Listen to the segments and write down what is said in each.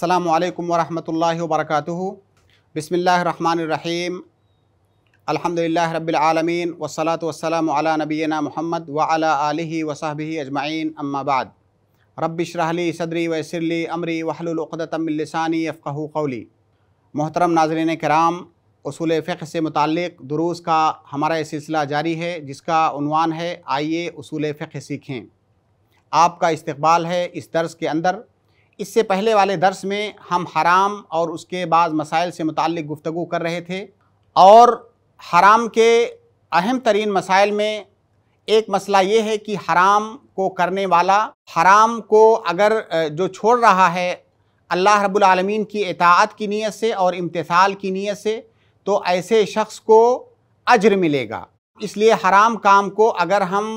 अस्सलाम वालेकुम वरहमतुल्लाहि वबरकातुहु बिस्मिल्लाहिर रहमानिर रहीम अल्हम्दुलिल्लाहि रब्बिल आलमीन वस्सलातु वस्सलामु अला नबीना मुहम्मद व अला आलिहि व सहबिहि अजमाइन अम्मा बाद रब्बिशरहली सदरी वसरली अमरी वहलुल उक़दतम मिन लिसानी यफ़क़हु कौली मोहतरम नाजरीन कराम असूल फ़िक्र से मुतक़ दुरूस का हमारा ये सिलसिला जारी है जिसका उनवान है आइए असूल फ़िक्र सीखें आपका इस्तबाल है इस दर्स के अंदर इससे पहले वाले दर्स में हम हराम और उसके बाद मसाइल से मुतल गुफ्तु कर रहे थे और हराम के अहम तरीन मसाइल में एक मसला ये है कि हराम को करने वाला हराम को अगर जो छोड़ रहा है अल्लाह रब्बुल आलमीन की इताअत की नीयत से और इम्तसाल की नीयत से तो ऐसे शख्स को अजर मिलेगा इसलिए हराम काम को अगर हम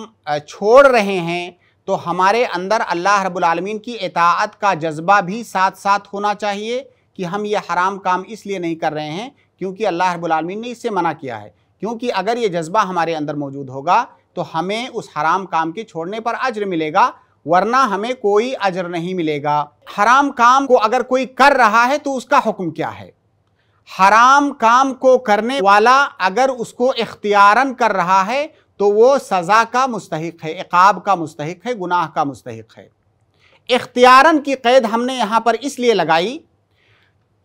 छोड़ रहे हैं तो हमारे अंदर अल्लाह रबालमीन की इतात का जज्बा भी साथ साथ होना चाहिए कि हम ये हराम काम इसलिए नहीं कर रहे हैं क्योंकि अल्लाह रबालमीन ने इससे मना किया है क्योंकि अगर ये जज्बा हमारे अंदर मौजूद होगा तो हमें उस हराम काम के छोड़ने पर अज्र मिलेगा वरना हमें कोई अजर नहीं मिलेगा हराम काम को अगर कोई कर रहा है तो उसका हुक्म क्या है हराम काम को करने वाला अगर उसको इख्तियारन कर रहा है तो वो सज़ा का मुस्तक है इकाब का मुस्तक है गुनाह का मुस्तक है इख्तियारन की कैद हमने यहाँ पर इसलिए लगाई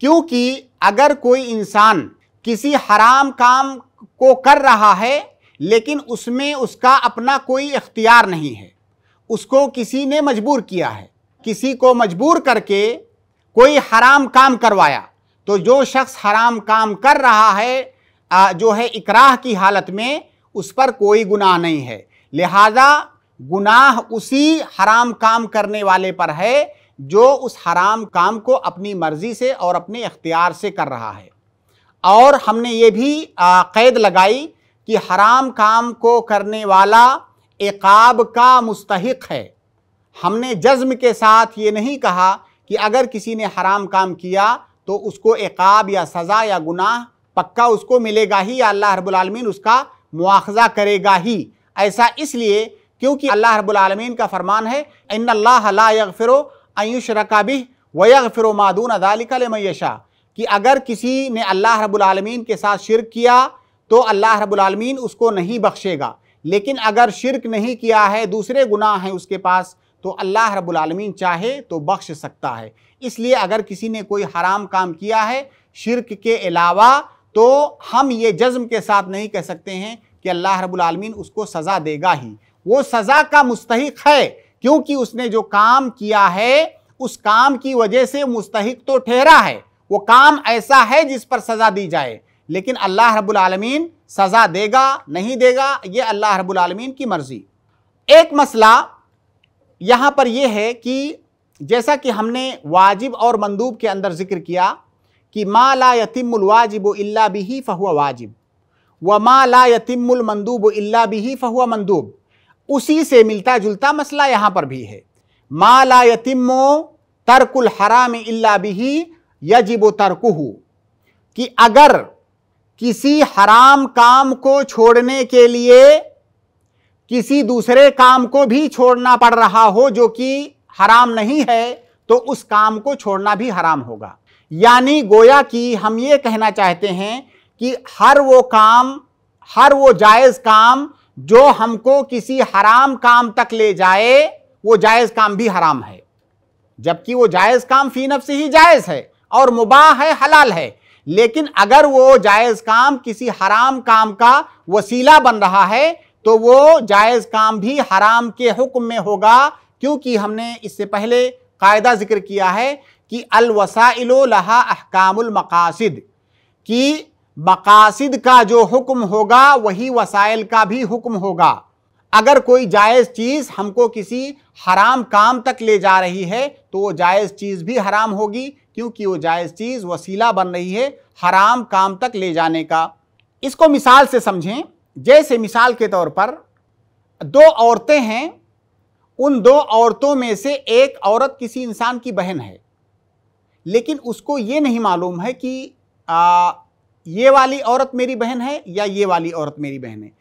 क्योंकि अगर कोई इंसान किसी हराम काम को कर रहा है लेकिन उसमें उसका अपना कोई इख्तियार नहीं है उसको किसी ने मजबूर किया है किसी को मजबूर करके कोई हराम काम करवाया तो जो शख्स हराम काम कर रहा है जो है इकराह की हालत में उस पर कोई गुनाह नहीं है लिहाजा गुनाह उसी हराम काम करने वाले पर है जो उस हराम काम को अपनी मर्ज़ी से और अपने इख्तियार से कर रहा है और हमने ये भी क़ैद लगाई कि हराम काम को करने वाला एकाब का मुस्तक है हमने जज्म के साथ ये नहीं कहा कि अगर किसी ने हराम काम किया तो उसको एकाब या सज़ा या गुनाह पक्का उसको मिलेगा ही या अल्लाह रब्बुल उसका मुआवजा करेगा ही ऐसा इसलिए क्योंकि अल्लाह रबालमीन का फरमान है इन फिर आयुष भी वयग फिर मादून मैशा कि अगर किसी ने अल्लाह रबालमीन के साथ शिरक किया तो अल्लाह रबालमीन उसको नहीं बख्शेगा लेकिन अगर शिरक नहीं किया है दूसरे गुनाह हैं उसके पास तो अल्लाह रबालमीन चाहे तो बख्श सकता है इसलिए अगर किसी ने कोई हराम काम किया है शिरक के अलावा तो हम ये जज्म के साथ नहीं कह सकते हैं कि अल्लाह रबालमीन उसको सज़ा देगा ही वो सज़ा का मुस्तक है क्योंकि उसने जो काम किया है उस काम की वजह से मुस्तक तो ठहरा है वो काम ऐसा है जिस पर सज़ा दी जाए लेकिन अल्लाह रबालमीन सज़ा देगा नहीं देगा ये अल्लाह रबालमीन की मर्ज़ी एक मसला यहाँ पर यह है कि जैसा कि हमने वाजिब और मंदूब के अंदर जिक्र किया कि मा ला यतिमवाजिब अल्ला बिही फ़हुआ वाजिब व मा ला यतिममंदूब अल्ला बिही फ़हुआ मंदूब उसी से मिलता जुलता मसला यहाँ पर भी है मा ला यतिमो तरकुल हराम अल्ला बिही यजिब तरकुहू कि अगर किसी हराम काम को छोड़ने के लिए किसी दूसरे काम को भी छोड़ना पड़ रहा हो जो कि हराम नहीं है तो उस काम को छोड़ना भी हराम होगा यानी गोया कि हम ये कहना चाहते हैं कि हर वो काम हर वो जायज़ काम जो हमको किसी हराम काम तक ले जाए वो जायज़ काम भी हराम है जबकि वो जायज़ काम फ़ी से ही जायज़ है और मुबाह है हलाल है लेकिन अगर वो जायज़ काम किसी हराम काम का वसीला बन रहा है तो वो जायज़ काम भी हराम के हुक्म में होगा क्योंकि हमने इससे पहले कायदा जिक्र किया है कि अलवसाइलो लहा अहकामुल मकासिद कि मकासिद का जो हुक्म होगा वही वसाइल का भी हुक्म होगा अगर कोई जायज़ चीज़ हमको किसी हराम काम तक ले जा रही है तो वो जायज़ चीज़ भी हराम होगी क्योंकि वो जायज़ चीज़ वसीला बन रही है हराम काम तक ले जाने का इसको मिसाल से समझें जैसे मिसाल के तौर पर दो औरतें हैं उन दो औरतों में से एक औरत किसी इंसान की बहन है लेकिन उसको ये नहीं मालूम है कि आ, ये वाली औरत मेरी बहन है या ये वाली औरत मेरी बहन है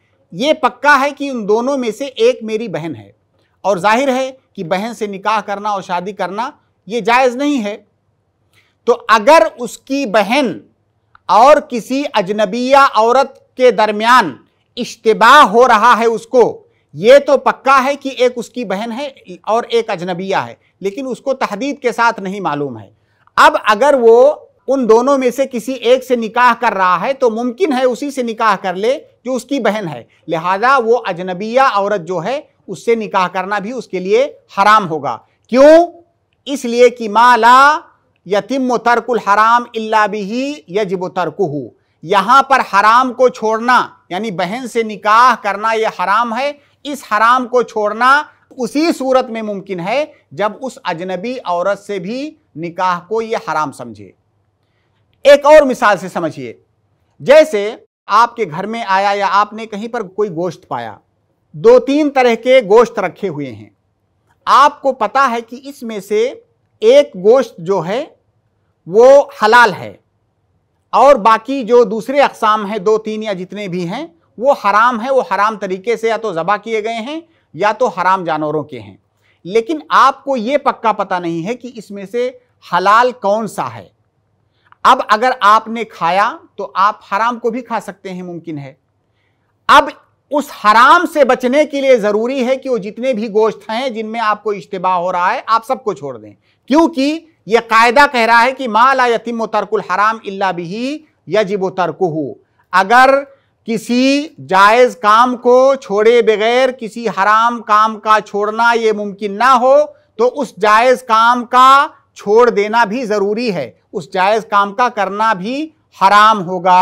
ये पक्का है कि उन दोनों में से एक मेरी बहन है और जाहिर है कि बहन से निकाह करना और शादी करना ये जायज़ नहीं है तो अगर उसकी बहन और किसी अजनबिया औरत के दरमियान इश्तबा हो रहा है उसको ये तो पक्का है कि एक उसकी बहन है और एक अजनबिया है लेकिन उसको तहदीद के साथ नहीं मालूम है अब अगर वो उन दोनों में से किसी एक से निकाह कर रहा है तो मुमकिन है उसी से निकाह कर ले जो उसकी बहन है लिहाजा वो अजनबिया औरत जो है उससे निकाह करना भी उसके लिए हराम होगा क्यों इसलिए कि माला यतिम तरकुल हराम इल्ला बिही यजब तरकू यहाँ पर हराम को छोड़ना यानी बहन से निकाह करना यह हराम है इस हराम को छोड़ना उसी सूरत में मुमकिन है जब उस अजनबी औरत से भी निकाह को ये हराम समझे एक और मिसाल से समझिए जैसे आपके घर में आया या आपने कहीं पर कोई गोश्त पाया दो तीन तरह के गोश्त रखे हुए हैं आपको पता है कि इसमें से एक गोश्त जो है वो हलाल है और बाकी जो दूसरे अकसाम हैं दो तीन या जितने भी हैं वो हराम है वो हराम तरीके से या तो ज़बा किए गए हैं या तो हराम जानवरों के हैं लेकिन आपको ये पक्का पता नहीं है कि इसमें से हलाल कौन सा है अब अगर आपने खाया तो आप हराम को भी खा सकते हैं मुमकिन है अब उस हराम से बचने के लिए ज़रूरी है कि वो जितने भी गोश्त हैं जिनमें आपको इश्तबा हो रहा है आप सबको छोड़ दें क्योंकि यह कायदा कह रहा है कि मा ला तरकुल हराम इल्ला बिही यजिब तरक अगर किसी जायज़ काम को छोड़े बगैर किसी हराम काम का छोड़ना ये मुमकिन ना हो तो उस जायज़ काम का छोड़ देना भी ज़रूरी है उस जायज़ काम का करना भी हराम होगा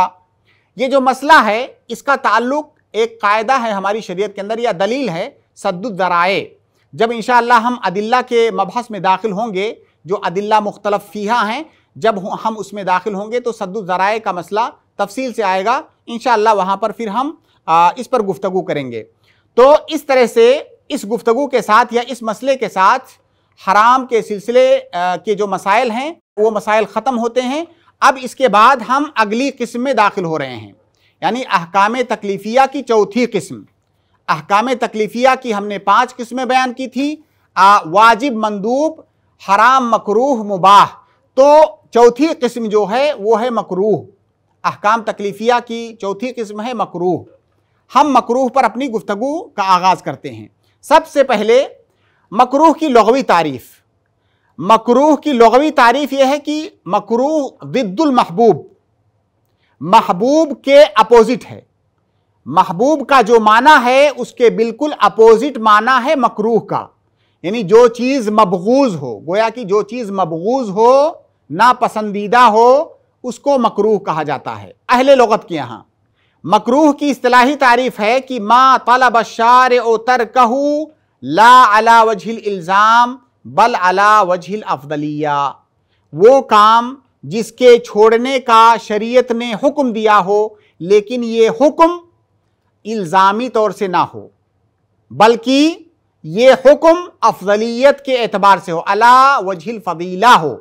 ये जो मसला है इसका ताल्लुक एक कायदा है हमारी शरीयत के अंदर या दलील है सद्दराए जब इन हम अदिल्ला के मबहस में दाखिल होंगे जो अदिल्ला मुख्तलफ फ़ीहा हैं जब हम उसमें दाखिल होंगे तो सद्दराए का मसला तफसील से आएगा इन वहाँ पर फिर हम इस पर गुफ्तु करेंगे तो इस तरह से इस गुफ्तगू के साथ या इस मसले के साथ हराम के सिलसिले के जो मसाइल हैं वो मसाइल ख़त्म होते हैं अब इसके बाद हम अगली किस्म में दाखिल हो रहे हैं यानी अहकाम तकलीफ़िया की चौथी किस्म अहकाम तकलीफ़िया की हमने पाँच किस्में बयान की थी आ, वाजिब मंदूब हराम मकरूह मुबाह तो चौथी किस्म जो है वो है मकरूह अहकाम तकलीफ़िया की चौथी किस्म है मकरूह हम मकरूह पर अपनी गुफ्तगु का आगाज़ करते हैं सबसे पहले मकरूह की लघवी तारीफ़ मकरूह की लगवी तारीफ़ यह है कि मकरूह विद्दुल महबूब महबूब के अपोज़िट है महबूब का जो माना है उसके बिल्कुल अपोज़िट माना है मकरूह का यानी जो चीज़ मबगूज हो गोया कि जो चीज़ मबगूज हो नापसंदीदा हो उसको मकरूह कहा जाता है अहले लगत के यहाँ मकरूह की असलाही तारीफ़ है कि माँ तलब शार ओ तर कहू ला अला वजहिल इल्ज़ाम बल अला वजहिल अफदलिया वो काम जिसके छोड़ने का शरीयत ने हुक्म दिया हो लेकिन ये हुक्म इल्ज़ामी तौर से ना हो बल्कि ये हुक्म अफजलियत के एतबार से हो अला वजहिल फदीला हो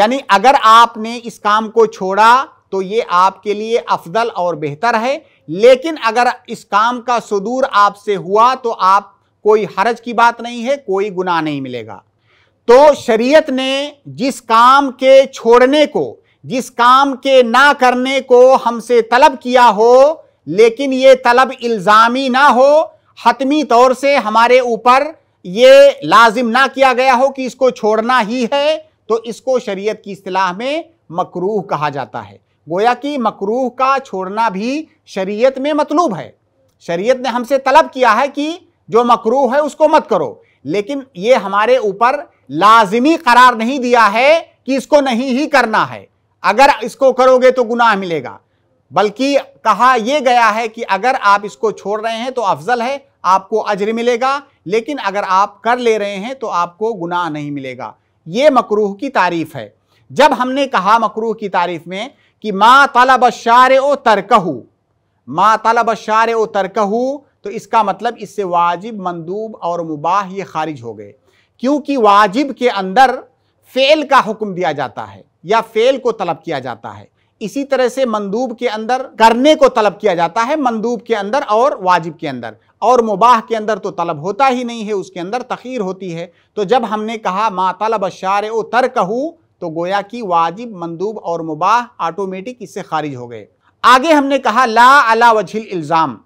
यानी अगर आपने इस काम को छोड़ा तो ये आपके लिए अफजल और बेहतर है लेकिन अगर इस काम का सुदूर आपसे हुआ तो आप कोई हरज की बात नहीं है कोई गुनाह नहीं मिलेगा तो शरीयत ने जिस काम के छोड़ने को जिस काम के ना करने को हमसे तलब किया हो लेकिन ये तलब इल्ज़ामी ना हो हतमी तौर से हमारे ऊपर ये लाजिम ना किया गया हो कि इसको छोड़ना ही है तो इसको शरीयत की असलाह में मकरूह कहा जाता है गोया कि मकरूह का छोड़ना भी शरीयत में मतलूब है शरीयत ने हमसे तलब किया है कि जो मकरू है उसको मत करो लेकिन ये हमारे ऊपर लाजिमी करार नहीं दिया है कि इसको नहीं ही करना है अगर इसको करोगे तो गुनाह मिलेगा बल्कि कहा यह गया है कि अगर आप इसको छोड़ रहे हैं तो अफजल है आपको अजर मिलेगा लेकिन अगर आप कर ले रहे हैं तो आपको गुनाह नहीं मिलेगा ये मकरूह की तारीफ है जब हमने कहा मकरूह की तारीफ में कि मा तलब शार ओ तरकहू मा तलब शार ओ तरकहू तो इसका मतलब इससे वाजिब मंदूब और मुबाह ये खारिज हो गए क्योंकि वाजिब के अंदर फ़ेल का हुक्म दिया जाता है या फ़ेल को तलब किया जाता है इसी तरह से मंदूब के अंदर करने को तलब किया जाता है मंदूब के अंदर और वाजिब के अंदर और मुबाह के अंदर तो तलब होता ही नहीं है उसके अंदर तखीर होती है तो जब हमने कहा मा तलब शार ओ तर कहूँ तो गोया कि वाजिब मंदूब और मुबाह ऑटोमेटिक इससे खारिज हो गए आगे हमने कहा ला अला वजहिल इल्ज़ाम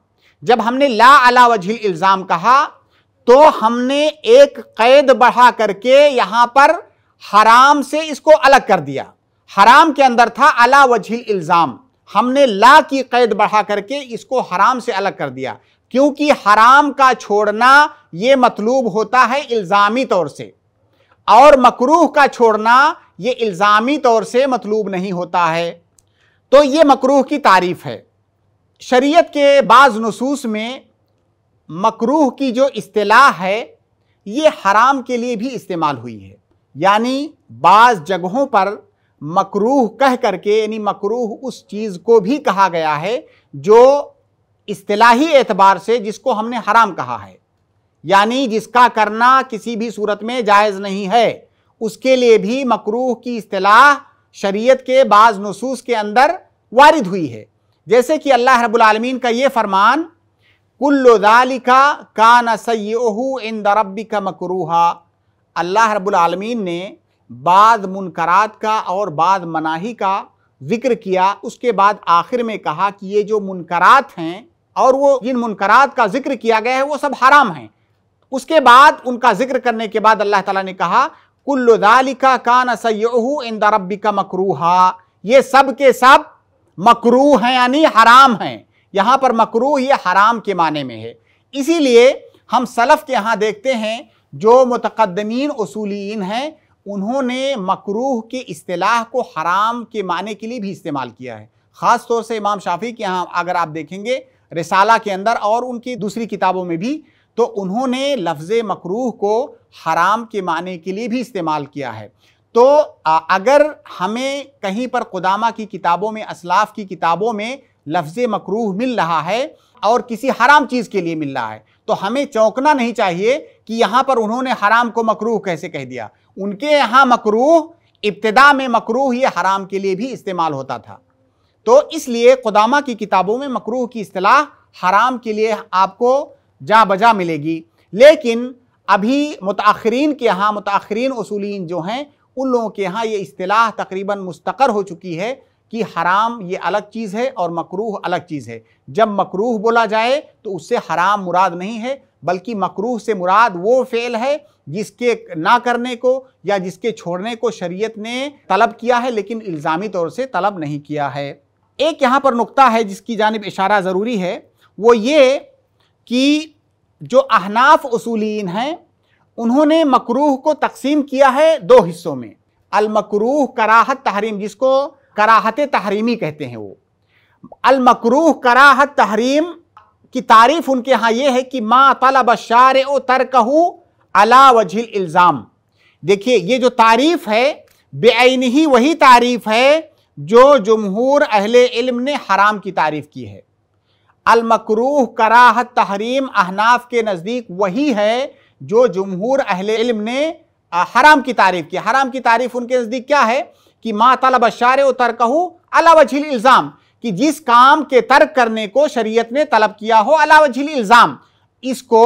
जब हमने ला अला वजील इल्ज़ाम कहा तो हमने एक कैद बढ़ा करके यहां पर हराम से इसको अलग कर दिया हराम के अंदर था अला वजील इल्ज़ाम हमने ला की कैद बढ़ा करके इसको हराम से अलग कर दिया क्योंकि हराम का छोड़ना ये मतलूब होता है इल्ज़ामी तौर से और मकरूह का छोड़ना ये इल्ज़ामी तौर से मतलूब नहीं होता है तो ये मकरूह की तारीफ है शरीयत के बाज़ नसूस में मकरूह की जो अतलाह है ये हराम के लिए भी इस्तेमाल हुई है यानी बाज़ जगहों पर मकरूह कह करके यानी मकरूह उस चीज़ को भी कहा गया है जो इस्तलाही एतबार से जिसको हमने हराम कहा है यानी जिसका करना किसी भी सूरत में जायज़ नहीं है उसके लिए भी मकरूह की अतलाह शरीयत के बाज़ नसूस के अंदर वारिद हुई है जैसे कि अल्लाह रबालमीन का ये फरमान कुल्लुदालिका का न सैह इन दरबी का मकरूहा अल्लाह रबालमीन ने बाद मुनकरात का और बाद मनाही का जिक्र किया उसके बाद आखिर में कहा कि ये जो मुनकरात हैं और वो जिन मुनकरात का जिक्र किया गया है वो सब हराम हैं उसके बाद उनका जिक्र करने के बाद अल्लाह ताला ने कहा कुल्लुदालिका कान सैह इन दरबी का मकरूहा ये सब के सब मकरू हैं यानी हराम हैं यहाँ पर मकरू ये हराम के माने में है इसीलिए हम सलफ़ के यहाँ देखते हैं जो मतकदमीन असूलिन हैं उन्होंने मकरूह की अतलाह को हराम के माने के लिए भी इस्तेमाल किया है ख़ास तौर से इमाम शाफी के यहाँ अगर आप देखेंगे रिसाला के अंदर और उनकी दूसरी किताबों में भी तो उन्होंने लफ्ज़ मकरूह को हराम के माने के लिए भी इस्तेमाल किया है तो अगर हमें कहीं पर कुदामा की किताबों में असलाफ की किताबों में लफ्ज़ मकरूह मिल रहा है और किसी हराम चीज़ के लिए मिल रहा है तो हमें चौंकना नहीं चाहिए कि यहाँ पर उन्होंने हराम को मकरूह कैसे कह दिया उनके यहाँ मकरूह इब्तदा में मकरूह ये हराम के लिए भी इस्तेमाल होता था तो इसलिए खुदामा की किताबों में मकरूह की असलाह हराम के लिए आपको जा बजा मिलेगी लेकिन अभी मुताखरीन के यहाँ मुताखरीन उसूलिन जो हैं उन लोगों के यहाँ ये अतलाह तकरीबन मुस्तकर हो चुकी है कि हराम ये अलग चीज़ है और मकरूह अलग चीज़ है जब मकरूह बोला जाए तो उससे हराम मुराद नहीं है बल्कि मकरूह से मुराद वो फ़ेल है जिसके ना करने को या जिसके छोड़ने को शरीयत ने तलब किया है लेकिन इल्ज़ामी तौर से तलब नहीं किया है एक यहाँ पर नुकता है जिसकी जानब इशारा ज़रूरी है वो ये कि जो अहनाफ असूलिन हैं उन्होंने मकरूह को तकसीम किया है दो हिस्सों में अलमकरूह कराहत तहरीम जिसको कराहत तहरीमी कहते हैं वो अलमकरूह कराहत तहरीम की तारीफ उनके यहाँ ये है कि माँ तलब शार तरकहू अला वजिल इल्ज़ाम देखिए ये जो तारीफ है बेआन ही वही तारीफ है जो जमहूर अहल इल्म ने हराम की तारीफ की है अलमकरूह कराहत तहरीम अहनाफ के नज़दीक वही है जो जमहूर अहल इल्म ने हराम की तारीफ की हराम की तारीफ उनके नज़दीक क्या है कि मा तलब शार तरकहू अलावझील इल्ज़ाम कि जिस काम के तर्क करने को शरीयत ने तलब किया हो अलावझील इल्ज़ाम इसको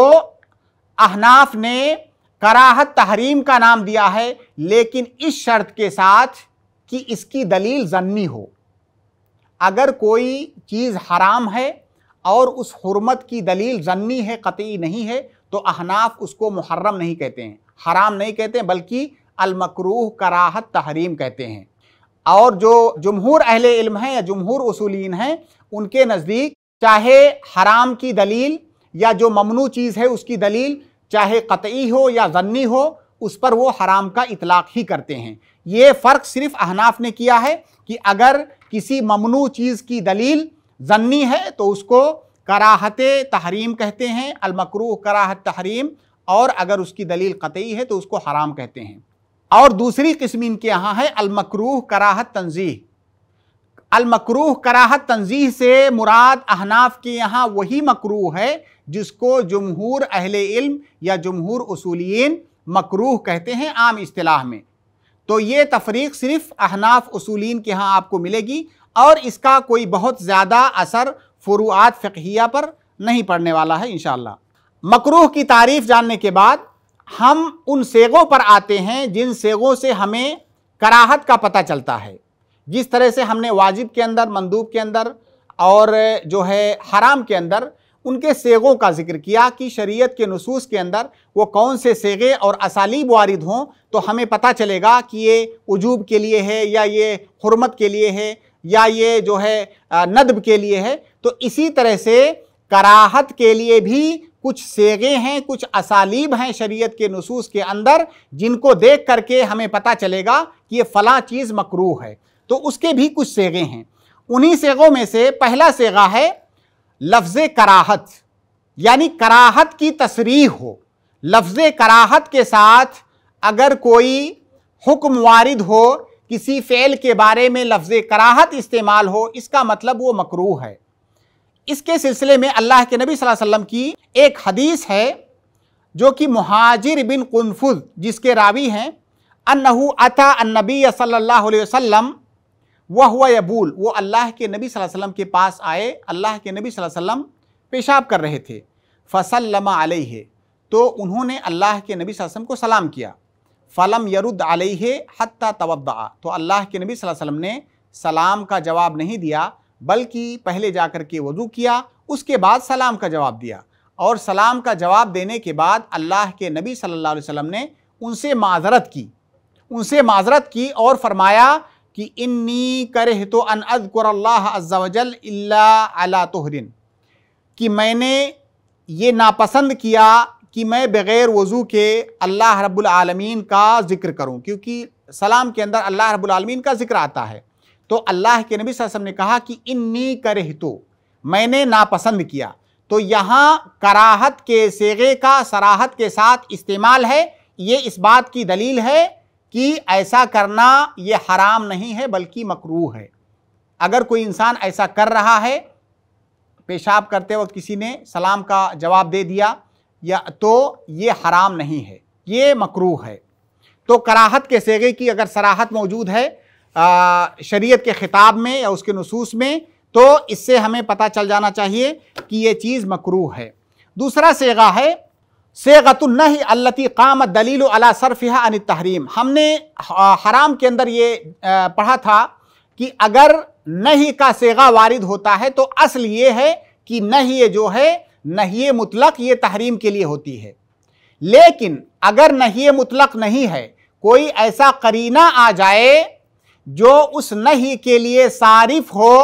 अहनाफ ने कराहत तहरीम का नाम दिया है लेकिन इस शर्त के साथ कि इसकी दलील जन्नी हो अगर कोई चीज़ हराम है और उस हरमत की दलील जन्नी है कतई नहीं है तो अहनाफ उसको मुहर्रम नहीं कहते हैं हराम नहीं कहते हैं, बल्कि अलमकरूह कराहत तहरीम कहते हैं और जो जमहूर अहल इल्म हैं या जमहूर उसूलिन हैं उनके नज़दीक चाहे हराम की दलील या जो ममनू चीज़ है उसकी दलील चाहे कतई हो या जन्नी हो उस पर वो हराम का इतलाक़ ही करते हैं ये फ़र्क सिर्फ अहनाफ ने किया है कि अगर किसी ममनू चीज़ की दलील जन्नी है तो उसको कराहत तहरीम कहते हैं अलमकरू कराहत तहरीम और अगर उसकी दलील कतई है तो उसको हराम कहते हैं और दूसरी किस्म इनके यहाँ है अलमकरू कराहत तनजीह अलमकरू कराहत तनजीह से मुराद अहनाफ के यहाँ वही मकरू है जिसको जमहूर अहल इल्म या जमहूर असूलिन मकरू कहते हैं आम असलाह में तो ये तफरीक सिर्फ अहनाफ असूलिन के यहाँ आपको मिलेगी और इसका कोई बहुत ज़्यादा असर फ़ुरुआत फ़िया पर नहीं पढ़ने वाला है इन मकरूह की तारीफ़ जानने के बाद हम उन सेगों पर आते हैं जिन सेगों से हमें कराहत का पता चलता है जिस तरह से हमने वाजिब के अंदर मंदूब के अंदर और जो है हराम के अंदर उनके सेगों का जिक्र किया कि शरीयत के नसूस के अंदर वो कौन से सेगे और असालीब वारिद हों तो हमें पता चलेगा कि ये उजूब के लिए है या ये हरमत के लिए है या ये जो है नदब के लिए है तो इसी तरह से कराहत के लिए भी कुछ सेगे हैं कुछ असालीब हैं शरीयत के नसूस के अंदर जिनको देख करके हमें पता चलेगा कि ये फ़ला चीज़ मकरू है तो उसके भी कुछ सेगे हैं उन्हीं सेगों में से पहला सेगा है लफ्ज़ कराहत यानी कराहत की तस्रीह हो लफ्ज़ कराहत के साथ अगर कोई हुक्म वारिद हो किसी फेल के बारे में लफ्ज़ कराहत इस्तेमाल हो इसका मतलब वो मकरू है इसके सिलसिले में अल्लाह के नबी वसल्लम की एक हदीस है जो कि महाजिर बिन कुनफुज जिसके रावी हैं अनहू अता अन्नबी सल्ला वसम वह हुआ यबूल वो अल्लाह के नबी वसल्लम के पास आए अल्लाह के नबी वसल्लम पेशाब कर रहे थे फसल्लमा अलैहि तो उन्होंने अल्लाह के नबी वसल्लम को सलाम किया फ़लम यरुद अलह हत्ता तवदा तो अल्लाह के नबी वसल्लम ने सलाम का जवाब नहीं दिया बल्कि पहले जा कर के वजू किया उसके बाद सलाम का जवाब दिया और सलाम का जवाब देने के बाद अल्लाह के नबी सल्लल्लाहु अलैहि वसल्लम ने उनसे माजरत की उनसे माजरत की और फरमाया कि इन्नी करे तो अन अला तोहरिन कि मैंने ये नापसंद किया कि मैं बग़ैर वज़ू के अल्लाह रब्बुल आलमीन का ज़िक्र करूं क्योंकि सलाम के अंदर अल्लाह रब्बुल आलमीन का ज़िक्र आता है तो अल्लाह के नबी वसल्लम ने कहा कि इन्नी करहतो मैंने नापसंद किया तो यहाँ कराहत के सेगे का सराहत के साथ इस्तेमाल है ये इस बात की दलील है कि ऐसा करना ये हराम नहीं है बल्कि मकरू है अगर कोई इंसान ऐसा कर रहा है पेशाब करते वक्त किसी ने सलाम का जवाब दे दिया या तो ये हराम नहीं है ये मकरू है तो कराहत के सेगे की अगर सराहत मौजूद है शरीयत के ख़िताब में या उसके नसूस में तो इससे हमें पता चल जाना चाहिए कि ये चीज़ मकरू है दूसरा सेगा है नहीं अल्लती काम दलील अला सरफ़ा अन तहरीम हमने हराम के अंदर ये पढ़ा था कि अगर नहीं का सेगा वारिद होता है तो असल ये है कि नहीं ये जो है नहीं मुतलक ये तहरीम के लिए होती है लेकिन अगर नहीं मुतलक नहीं है कोई ऐसा करीना आ जाए जो उस नहीं के लिए सारिफ हो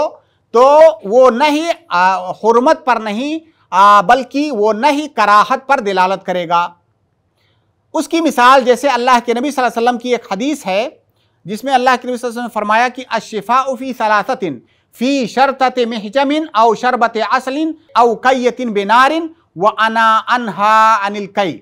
तो वो नहीं हरमत पर नहीं आ, बल्कि वो नहीं कराहत पर दिलालत करेगा उसकी मिसाल जैसे अल्लाह के नबी वसल्लम की एक हदीस है जिसमें अल्लाह के नबी वसल्लम ने फरमाया कि अशिफ़ा उफ़ी सलासतिन फी शरत मेहजमिन अव शरबत असलिन कई कैतिन बेनारिन व अना अनहा अनिल कई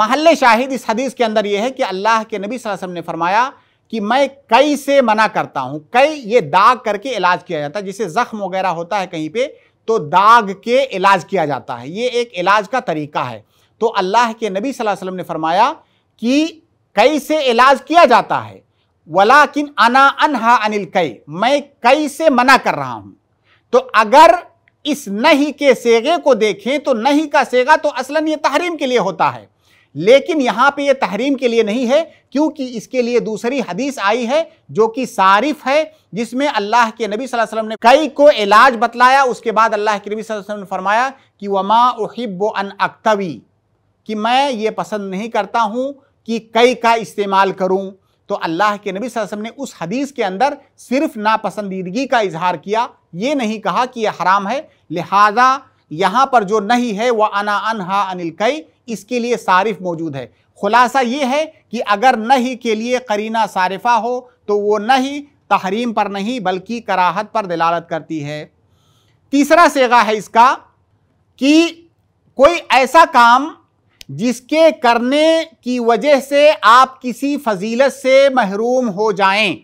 महल शाहिद इस हदीस के अंदर यह है कि अल्लाह के नबी वसल्लम ने फरमाया कि मैं कई से मना करता हूँ कई ये दाग करके इलाज किया जाता है जिसे ज़ख्म वगैरह होता है कहीं पर तो दाग के इलाज किया जाता है ये एक इलाज का तरीका है तो अल्लाह के नबी वसल्लम ने फरमाया कि कई से इलाज किया जाता है वलाकिन अना अनहा अनिल कई मैं कई से मना कर रहा हूं तो अगर इस नहीं के सेगे को देखें तो नहीं का सेगा तो असलन ये तहरीम के लिए होता है लेकिन यहाँ पे ये तहरीम के लिए नहीं है क्योंकि इसके लिए दूसरी हदीस आई है जो कि सारिफ है जिसमें अल्लाह के नबी सल्लल्लाहु अलैहि वसल्लम ने कई को इलाज बतलाया उसके बाद अल्लाह के नबी सल्लल्लाहु अलैहि वसल्लम ने फरमाया कि वमा उहिब अन अक्तवी कि मैं ये पसंद नहीं करता हूँ कि कई का इस्तेमाल करूँ तो अल्लाह के नबी वसल्लम ने उस हदीस के अंदर सिर्फ नापसंदीदगी का इजहार किया ये नहीं कहा कि यह हराम है लिहाजा यहाँ पर जो नहीं है वह अना अनहा अनिल कई इसके लिए सारिफ मौजूद है खुलासा ये है कि अगर नहीं के लिए करीना सारिफा हो तो वो नहीं तहरीम पर नहीं बल्कि कराहत पर दलालत करती है तीसरा सेगा है इसका कि कोई ऐसा काम जिसके करने की वजह से आप किसी फजीलत से महरूम हो जाएं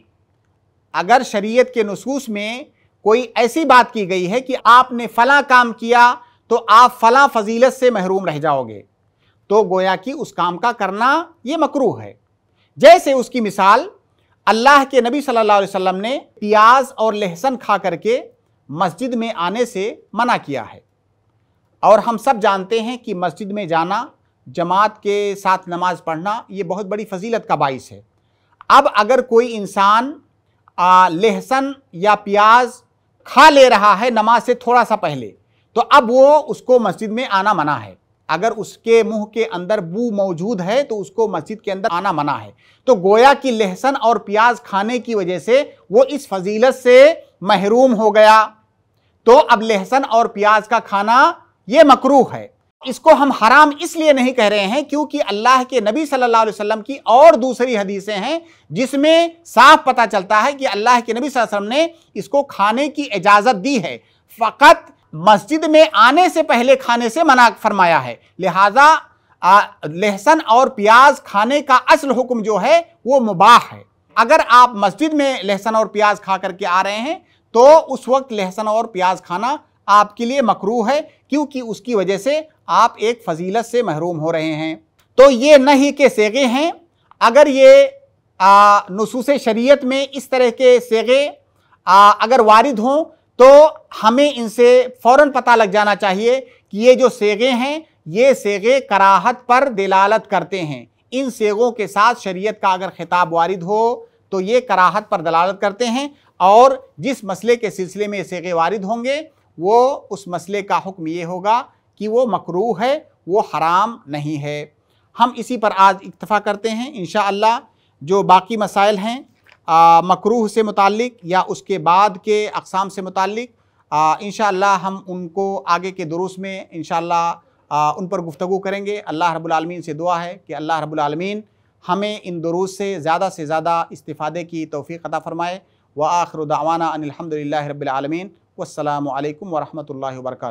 अगर शरीयत के नसूस में कोई ऐसी बात की गई है कि आपने फ़ला काम किया तो आप फ़ला फजीलत से महरूम रह जाओगे तो गोया कि उस काम का करना ये मकरू है जैसे उसकी मिसाल अल्लाह के नबी सल्लल्लाहु अलैहि वसल्लम ने प्याज और लहसन खा करके मस्जिद में आने से मना किया है और हम सब जानते हैं कि मस्जिद में जाना जमात के साथ नमाज पढ़ना ये बहुत बड़ी फजीलत का बाइस है अब अगर कोई इंसान लहसन या प्याज खा ले रहा है नमाज से थोड़ा सा पहले तो अब वो उसको मस्जिद में आना मना है अगर उसके मुंह के अंदर बू मौजूद है तो उसको मस्जिद के अंदर आना मना है तो गोया कि लहसन और प्याज खाने की वजह से वो इस फजीलत से महरूम हो गया तो अब लहसन और प्याज का खाना ये मकरूह है इसको हम हराम इसलिए नहीं कह रहे हैं क्योंकि अल्लाह के नबी सल्लल्लाहु अलैहि वसल्लम की और दूसरी हदीसें हैं जिसमें साफ पता चलता है कि अल्लाह के नबी वसल्लम ने इसको खाने की इजाज़त दी है फ़कत मस्जिद में आने से पहले खाने से मना फरमाया है लिहाजा लहसन और प्याज खाने का असल हुक्म जो है वो मुबाह है अगर आप मस्जिद में लहसन और प्याज खा करके आ रहे हैं तो उस वक्त लहसन और प्याज खाना आपके लिए मकरू है क्योंकि उसकी वजह से आप एक फजीलत से महरूम हो रहे हैं तो ये नहीं के सेगे हैं अगर ये नसूस शरीयत में इस तरह के सेगे आ, अगर वारिद हों तो हमें इनसे फ़ौर पता लग जाना चाहिए कि ये जो सेगे हैं ये सेगे कराहत पर दिलालत करते हैं इन सेगों के साथ शरीयत का अगर खिताब वारिद हो तो ये कराहत पर दलालत करते हैं और जिस मसले के सिलसिले में सेगे वारिद होंगे वो उस मसले का हुक्म ये होगा कि वो मकरू है वो हराम नहीं है हम इसी पर आज इतफ़ा करते हैं इन जो बाकी मसाइल हैं मकरूह से मुतक या उसके बाद के अकसाम से मुतक इन हम उनको आगे के दुरुस में इन उन पर गुफ्तु करेंगे अल्लाह रबालमीन से दुआ है कि अल्लाह रबालमीन हमें इन दुरूस से ज़्यादा से ज़्यादा इस्तादे की तोफ़ी अदा फ़रमाए व आखिर अनिलहमदिल्ल रबालमीन वालकम वरहमल वर्का